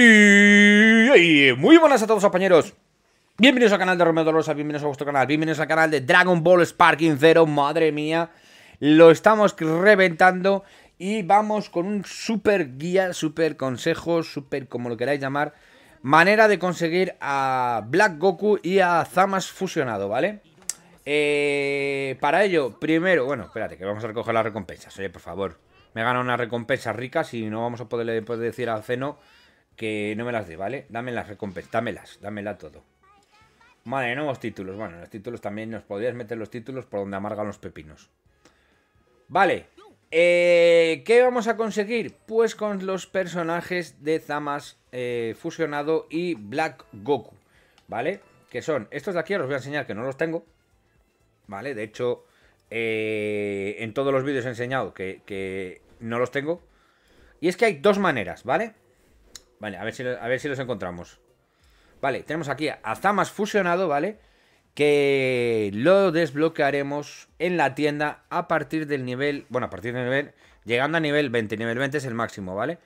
Y, muy buenas a todos, compañeros. Bienvenidos al canal de Romeo Dolorosa, bienvenidos a vuestro canal, bienvenidos al canal de Dragon Ball Sparking Zero. Madre mía, lo estamos reventando y vamos con un super guía, super consejo, super como lo queráis llamar, manera de conseguir a Black Goku y a Zamas fusionado, ¿vale? Eh, para ello, primero, bueno, espérate, que vamos a recoger las recompensas, oye, por favor. Me gana una recompensa rica, si no vamos a poder decir al Zeno que no me las dé, ¿vale? Dame las recompensas, dámelas, dámela todo. Vale, nuevos títulos. Bueno, los títulos también nos podrías meter los títulos por donde amargan los pepinos. Vale. Eh, ¿Qué vamos a conseguir? Pues con los personajes de Zamas eh, fusionado y Black Goku. ¿Vale? Que son estos de aquí, os voy a enseñar que no los tengo. ¿Vale? De hecho, eh, en todos los vídeos he enseñado que no los tengo. Y es que hay dos maneras, ¿vale? Vale, a ver si, a ver si los encontramos. Vale, tenemos aquí a Zamas fusionado, ¿vale? Que lo desbloquearemos en la tienda a partir del nivel... Bueno, a partir del nivel... Llegando a nivel 20. Nivel 20 es el máximo, ¿vale?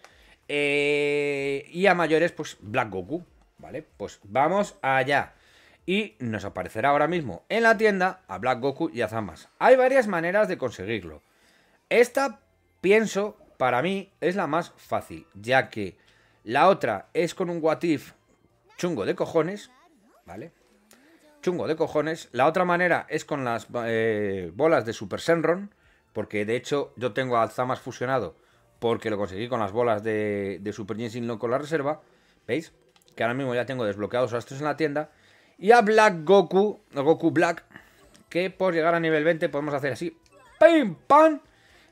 Eh, y a mayores, pues Black Goku, ¿vale? Pues vamos allá. Y nos aparecerá ahora mismo en la tienda a Black Goku y a Zamas. Hay varias maneras de conseguirlo. Esta, pienso, para mí es la más fácil, ya que la otra es con un Watif chungo de cojones, ¿vale? Chungo de cojones. La otra manera es con las eh, bolas de Super Senron, porque de hecho yo tengo a Zamas fusionado porque lo conseguí con las bolas de, de Super Genshin no con la reserva, ¿veis? Que ahora mismo ya tengo desbloqueados a estos en la tienda. Y a Black Goku, Goku Black, que por llegar a nivel 20 podemos hacer así, ¡pim, pam!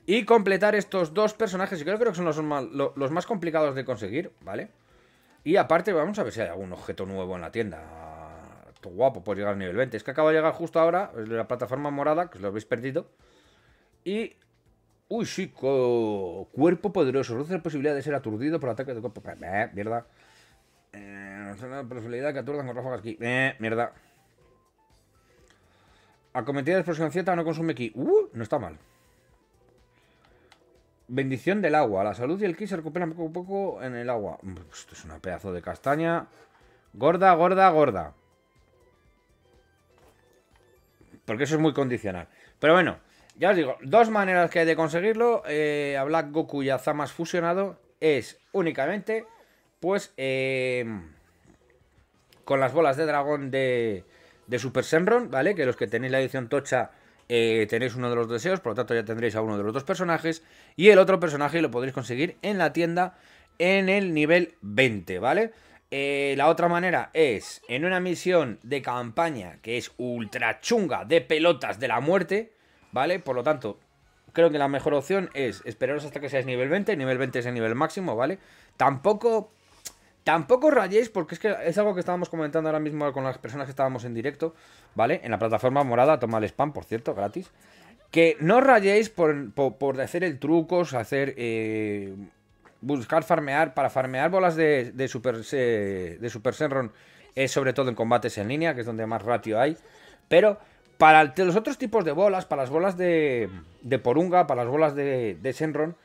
Y completar estos dos personajes, que yo creo que son los más, los más complicados de conseguir, ¿vale? Y aparte, vamos a ver si hay algún objeto nuevo en la tienda. guapo, por llegar al nivel 20. Es que acaba de llegar justo ahora, de la plataforma morada, que os lo habéis perdido. Y... Uy, chico, cuerpo poderoso. Reduce la posibilidad de ser aturdido por ataque de cuerpo. Eh, eh mierda. Eh, la posibilidad de que aturdan con ráfagas aquí. Eh, mierda. Acometida de explosión Z no consume aquí Uh, no está mal. Bendición del agua. La salud y el ki se recuperan poco a poco en el agua. Mm, esto es una pedazo de castaña. Gorda, gorda, gorda. Porque eso es muy condicional. Pero bueno, ya os digo, dos maneras que hay de conseguirlo. Eh, a Black Goku y a Zamas fusionado es únicamente, pues, eh, con las bolas de dragón de, Super Senron, ¿vale? Que los que tenéis la edición tocha eh, tenéis uno de los deseos, por lo tanto ya tendréis a uno de los dos personajes. Y el otro personaje lo podréis conseguir en la tienda en el nivel 20, ¿vale? Eh, la otra manera es en una misión de campaña que es ultra chunga de pelotas de la muerte, ¿vale? Por lo tanto, creo que la mejor opción es esperaros hasta que seáis nivel 20. Nivel 20 es el nivel máximo, ¿vale? Tampoco Tampoco rayéis, porque es que es algo que estábamos comentando ahora mismo con las personas que estábamos en directo, ¿vale? En la plataforma morada, toma el spam, por cierto, gratis. Que no rayéis por, hacer el truco, hacer. Eh, buscar farmear, para farmear bolas de, de Super, de Senron, es sobre todo en combates en línea, que es donde más ratio hay. Pero para los otros tipos de bolas, para las bolas de, Porunga, para las bolas de, de Senron,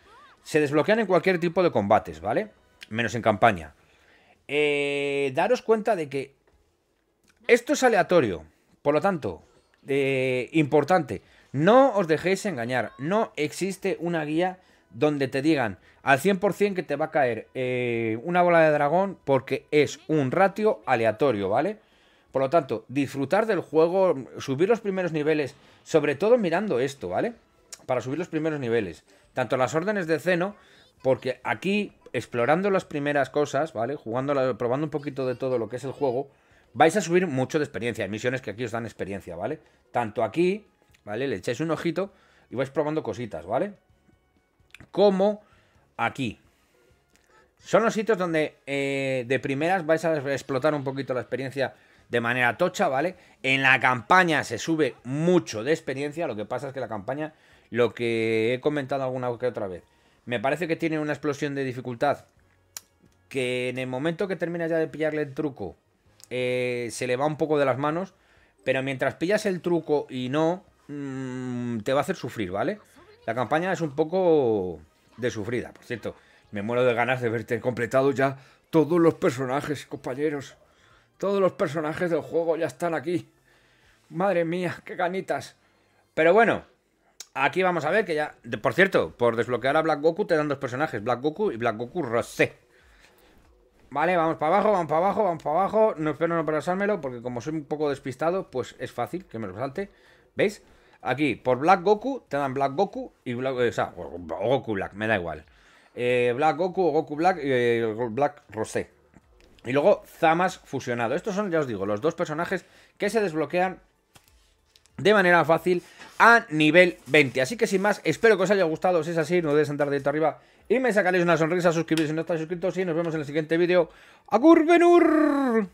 se desbloquean en cualquier tipo de combates, ¿vale? Menos en campaña. Eh, daros cuenta de que esto es aleatorio, por lo tanto, eh, importante, no os dejéis engañar, no existe una guía donde te digan al 100% que te va a caer eh, una bola de dragón porque es un ratio aleatorio, ¿vale? Por lo tanto, disfrutar del juego, subir los primeros niveles, sobre todo mirando esto, ¿vale? Para subir los primeros niveles, tanto las órdenes de ceno, porque aquí explorando las primeras cosas, ¿vale? Jugando, probando un poquito de todo lo que es el juego, vais a subir mucho de experiencia. Hay misiones que aquí os dan experiencia, ¿vale? Tanto aquí, ¿vale? Le echáis un ojito y vais probando cositas, ¿vale? Como aquí. Son los sitios donde eh, de primeras vais a explotar un poquito la experiencia de manera tocha, ¿vale? En la campaña se sube mucho de experiencia, lo que pasa es que la campaña, lo que he comentado alguna que otra vez, me parece que tiene una explosión de dificultad. Que en el momento que terminas ya de pillarle el truco, eh, se le va un poco de las manos. Pero mientras pillas el truco y no, mm, te va a hacer sufrir, ¿vale? La campaña es un poco de sufrida, por cierto. Me muero de ganas de verte completado ya todos los personajes, compañeros. Todos los personajes del juego ya están aquí. Madre mía, qué ganitas. Pero bueno, Aquí vamos a ver que ya. Por cierto, por desbloquear a Black Goku te dan dos personajes: Black Goku y Black Goku Rosé. Vale, vamos para abajo, vamos para abajo, vamos para abajo. No espero no pasármelo porque como soy un poco despistado, pues es fácil que me lo salte. ¿Veis? Aquí, por Black Goku, te dan Black Goku y Black, o sea, Goku Black, me da igual. Eh, Black Goku Goku Black y eh, Black Rosé. Y luego Zamas fusionado. Estos son, ya os digo, los dos personajes que se desbloquean de manera fácil a nivel 20. Así que sin más, espero que os haya gustado. Si es así, no dejes andar dedito arriba y me sacaréis una sonrisa. Suscribiros si no estáis suscritos y nos vemos en el siguiente vídeo. ¡Agurbenur!